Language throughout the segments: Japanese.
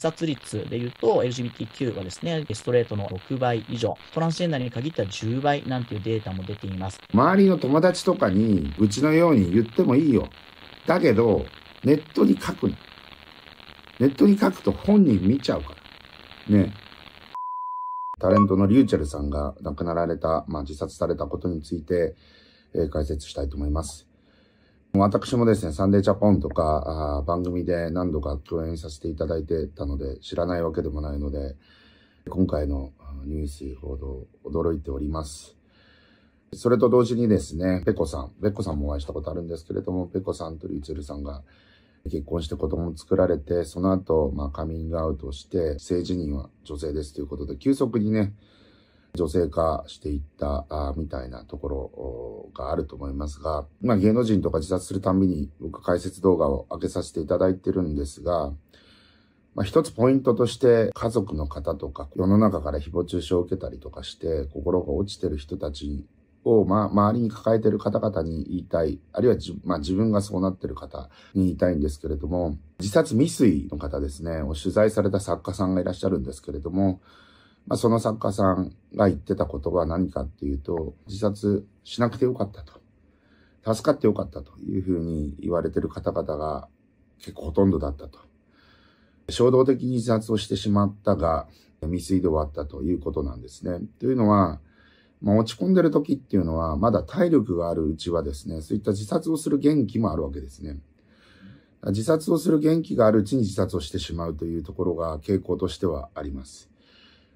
殺率で言うと、LGBTQ はですね、ストレートの6倍以上、トランスジェンダーに限った10倍なんていうデータも出ています。周りの友達とかに、うちのように言ってもいいよ。だけど、ネットに書くネットに書くと本人見ちゃうから。ね。タレントのリューチェルさんが亡くなられた、まあ、自殺されたことについて、えー、解説したいと思います。私もですね、サンデージャポンとか番組で何度か共演させていただいてたので、知らないわけでもないので、今回のニュース報道、驚いております。それと同時にですね、ペコさん、ペコさんもお会いしたことあるんですけれども、ペコさんとリツルさんが結婚して子供を作られて、その後、まあ、カミングアウトして、性自認は女性ですということで、急速にね、女性化していったあみたいなところがあると思いますが、まあ、芸能人とか自殺するたびに僕解説動画を上げさせていただいてるんですが、まあ、一つポイントとして家族の方とか世の中から誹謗中傷を受けたりとかして心が落ちてる人たちを、まあ、周りに抱えてる方々に言いたい、あるいはじ、まあ、自分がそうなってる方に言いたいんですけれども、自殺未遂の方ですね、を取材された作家さんがいらっしゃるんですけれども、まあ、その作家さんが言ってたことは何かっていうと、自殺しなくてよかったと。助かってよかったというふうに言われてる方々が結構ほとんどだったと。衝動的に自殺をしてしまったが、未遂で終わったということなんですね。というのは、まあ、落ち込んでる時っていうのは、まだ体力があるうちはですね、そういった自殺をする元気もあるわけですね。自殺をする元気があるうちに自殺をしてしまうというところが傾向としてはあります。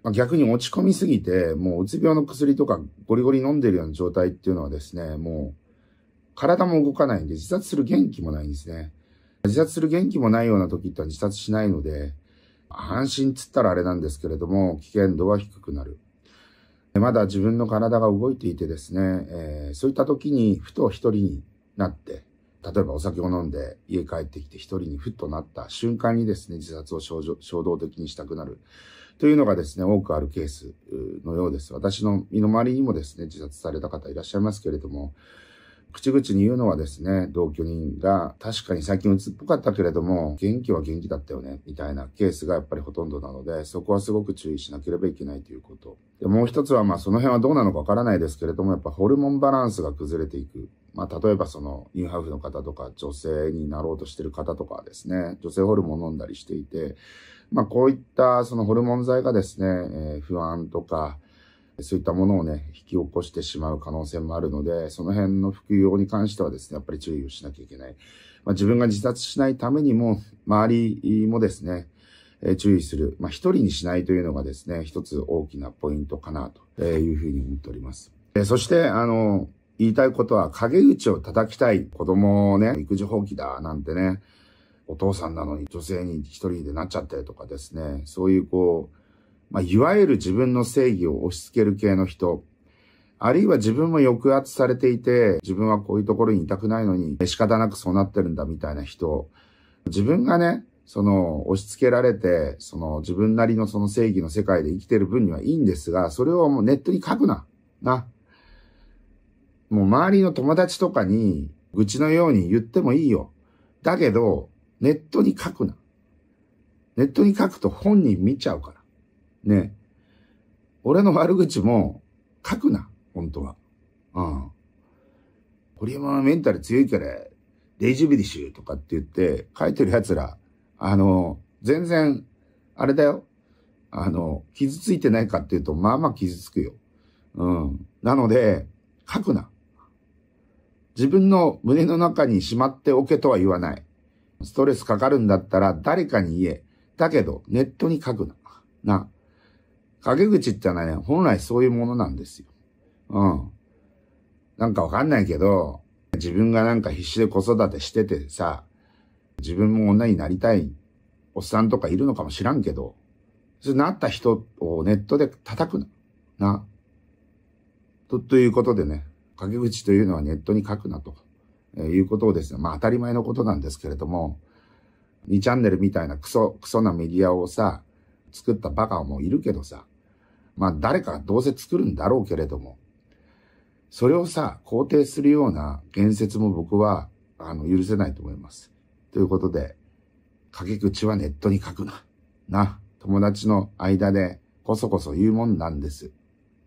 まあ、逆に落ち込みすぎて、もううつ病の薬とかゴリゴリ飲んでるような状態っていうのはですね、もう体も動かないんで自殺する元気もないんですね。自殺する元気もないような時っては自殺しないので、安心つったらあれなんですけれども、危険度は低くなる。まだ自分の体が動いていてですね、えー、そういった時にふと一人になって、例えばお酒を飲んで家帰ってきて一人にふっとなった瞬間にですね、自殺を衝動的にしたくなる。というのがですね、多くあるケースのようです。私の身の回りにもですね、自殺された方いらっしゃいますけれども、口々に言うのはですね、同居人が確かに最近鬱っぽかったけれども、元気は元気だったよね、みたいなケースがやっぱりほとんどなので、そこはすごく注意しなければいけないということ。でもう一つは、まあその辺はどうなのかわからないですけれども、やっぱホルモンバランスが崩れていく。まあ、例えばその、インハーフの方とか、女性になろうとしてる方とかはですね、女性ホルモンを飲んだりしていて、まあ、こういったそのホルモン剤がですね、えー、不安とか、そういったものをね、引き起こしてしまう可能性もあるので、その辺の服用に関してはですね、やっぱり注意をしなきゃいけない。まあ、自分が自殺しないためにも、周りもですね、え注意する。まあ、一人にしないというのがですね、一つ大きなポイントかなというふうに思っております。えそして、あの、言いたいことは陰口を叩きたい子供をね、育児放棄だなんてね、お父さんなのに女性に一人でなっちゃってとかですね、そういうこう、まあ、いわゆる自分の正義を押し付ける系の人、あるいは自分も抑圧されていて、自分はこういうところにいたくないのに仕方なくそうなってるんだみたいな人、自分がね、その押し付けられて、その自分なりのその正義の世界で生きてる分にはいいんですが、それをもうネットに書くな。な。もう周りの友達とかに愚痴のように言ってもいいよ。だけど、ネットに書くな。ネットに書くと本人見ちゃうから。ね。俺の悪口も書くな、本当は。うん。堀山はメンタル強いから、デイジュビリッシュとかって言って書いてる奴ら、あの、全然、あれだよ。あの、傷ついてないかっていうと、まあまあ傷つくよ。うん。なので、書くな。自分の胸の中にしまっておけとは言わない。ストレスかかるんだったら誰かに言え。だけど、ネットに書くな。な。陰口ってのはね、本来そういうものなんですよ。うん。なんかわかんないけど、自分がなんか必死で子育てしててさ、自分も女になりたいおっさんとかいるのかもしらんけど、そうなった人をネットで叩くな。な。と、ということでね、陰口というのはネットに書くなと、えー、いうことをですね、まあ当たり前のことなんですけれども、2チャンネルみたいなクソ、クソなメディアをさ、作ったバカもいるけどさ、まあ誰かがどうせ作るんだろうけれども、それをさ、肯定するような言説も僕は、あの、許せないと思います。ということで、駆け口はネットに書くな。な、友達の間でこそこそ言うもんなんです。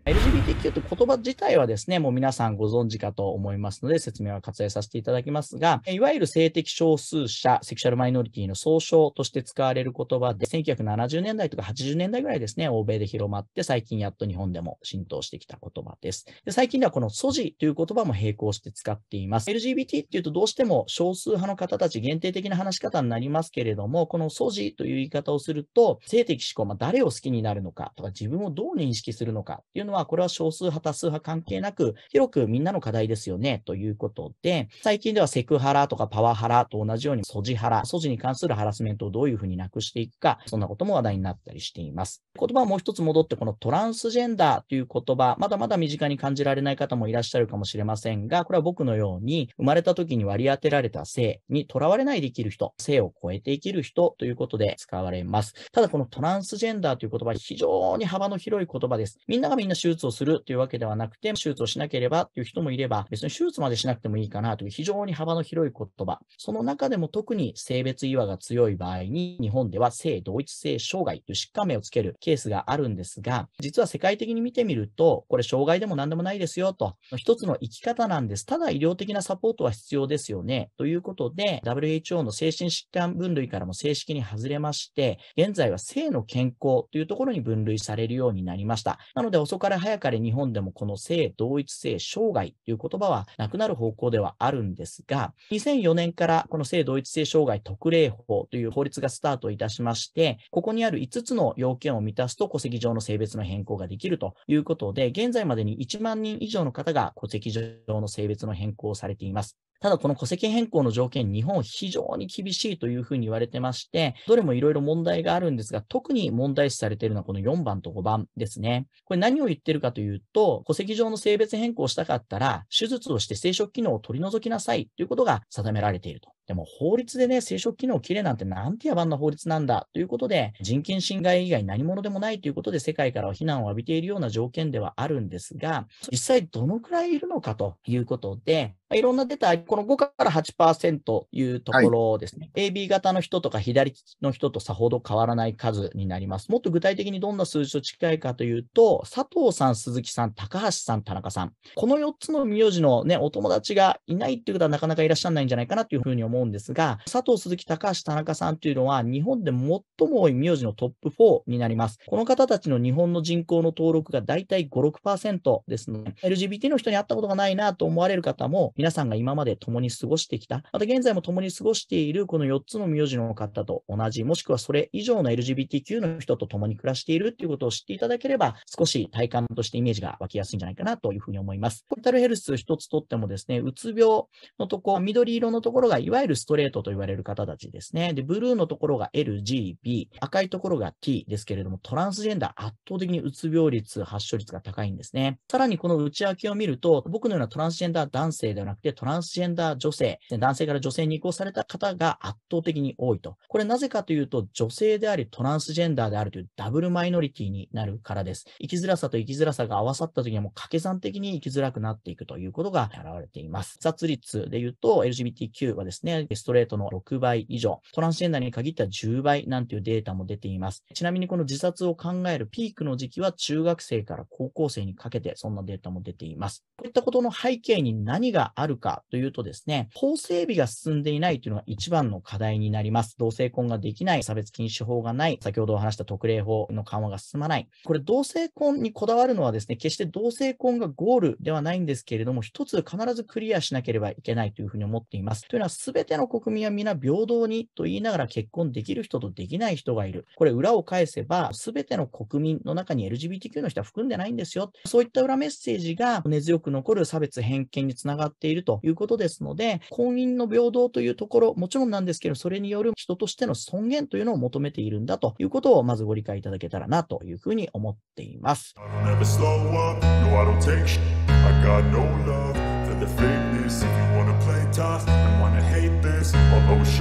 LGBTQ という言葉自体はですね、もう皆さんご存知かと思いますので、説明は割愛させていただきますが、いわゆる性的少数者、セクシャルマイノリティの総称として使われる言葉で、1970年代とか80年代ぐらいですね、欧米で広まって、最近やっと日本でも浸透してきた言葉です。で最近ではこの素地という言葉も並行して使っています。LGBT っていうとどうしても少数派の方たち限定的な話し方になりますけれども、この素地という言い方をすると、性的思考、まあ、誰を好きになるのかとか、自分をどう認識するのかっていうのはは、これは少数派、多数派関係なく、広くみんなの課題ですよね、ということで、最近ではセクハラとかパワハラと同じように、ソジハラ、ソジに関するハラスメントをどういうふうになくしていくか、そんなことも話題になったりしています。言葉はもう一つ戻って、このトランスジェンダーという言葉、まだまだ身近に感じられない方もいらっしゃるかもしれませんが、これは僕のように、生まれた時に割り当てられた性にとらわれないで生きる人、性を超えて生きる人ということで使われます。ただ、このトランスジェンダーという言葉、非常に幅の広い言葉です。みんながみんな手術をするというわけではなくて、手術をしなければという人もいれば、別に手術までしなくてもいいかなという非常に幅の広い言葉。その中でも特に性別違和が強い場合に、日本では性同一性障害という疾患名をつけるケースがあるんですが、実は世界的に見てみると、これ障害でも何でもないですよと、一つの生き方なんです。ただ医療的なサポートは必要ですよね。ということで、WHO の精神疾患分類からも正式に外れまして、現在は性の健康というところに分類されるようになりました。なので遅から早かれ日本でもこの性同一性障害という言葉はなくなる方向ではあるんですが、2004年からこの性同一性障害特例法という法律がスタートいたしまして、ここにある5つの要件を満たすと戸籍上の性別の変更ができるということで、現在までに1万人以上の方が戸籍上の性別の変更をされています。ただこの戸籍変更の条件、日本非常に厳しいというふうに言われてまして、どれもいろいろ問題があるんですが、特に問題視されているのはこの4番と5番ですね。これ何を言ってるかというと、戸籍上の性別変更をしたかったら、手術をして生殖機能を取り除きなさいということが定められていると。でも法律でね、生殖機能を切れなんてなんて野蛮な法律なんだということで、人権侵害以外何者でもないということで世界からは非難を浴びているような条件ではあるんですが、実際どのくらいいるのかということで、いろんなデ出たこの5から8%というところですね、はい、AB 型の人とか左利きの人とさほど変わらない数になります。もっと具体的にどんな数字と近いかというと、佐藤さん、鈴木さん、高橋さん、田中さん、この4つの名字の、ね、お友達がいないっていうことはなかなかいらっしゃらないんじゃないかなというふうに思うんですが、佐藤、鈴木、高橋、田中さんというのは、日本で最も多い名字のトップ4になります。この方たちの日本の人口の登録が大体5、6%ですので、LGBT の人に会ったことがないなと思われる方も、皆さんが今まで共に過ごしてきた、また現在も共に過ごしているこの4つの名字の方と同じ、もしくはそれ以上の LGBTQ の人と共に暮らしているということを知っていただければ、少し体感としてイメージが湧きやすいんじゃないかなというふうに思います。メンタルヘルス1つとってもですね、うつ病のとこ、緑色のところがいわゆるストレートと言われる方たちですね。で、ブルーのところが LGB、赤いところが T ですけれども、トランスジェンダー圧倒的にうつ病率、発症率が高いんですね。さらにこの内訳を見ると、僕のようなトランスジェンダー男性ではなくて、トランスジェンダーェンダー女性、男性から女性に移行された方が圧倒的に多いと。これなぜかというと、女性でありトランスジェンダーであるというダブルマイノリティになるからです。生きづらさと生きづらさが合わさった時にはもう掛け算的に生きづらくなっていくということが現れています。殺率で言うと、LGBTQ はですね、ストレートの6倍以上、トランスジェンダーに限っては10倍なんていうデータも出ています。ちなみにこの自殺を考えるピークの時期は中学生から高校生にかけて、そんなデータも出ています。こういったことの背景に何があるかというとですね、法整備が進んでいないというのが一番の課題になります。同性婚ができない、差別禁止法がない、先ほどお話した特例法の緩和が進まない。これ、同性婚にこだわるのはですね、決して同性婚がゴールではないんですけれども、一つ必ずクリアしなければいけないというふうに思っています。というのは、すべての国民は皆平等にと言いながら結婚できる人とできない人がいる。これ、裏を返せば、すべての国民の中に LGBTQ の人は含んでないんですよ。そういった裏メッセージが根強く残る差別偏見につながっているということでですので、婚姻の平等というところ、もちろんなんですけど、それによる人としての尊厳というのを求めているんだということを、まずご理解いただけたらなというふうに思っています。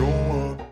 I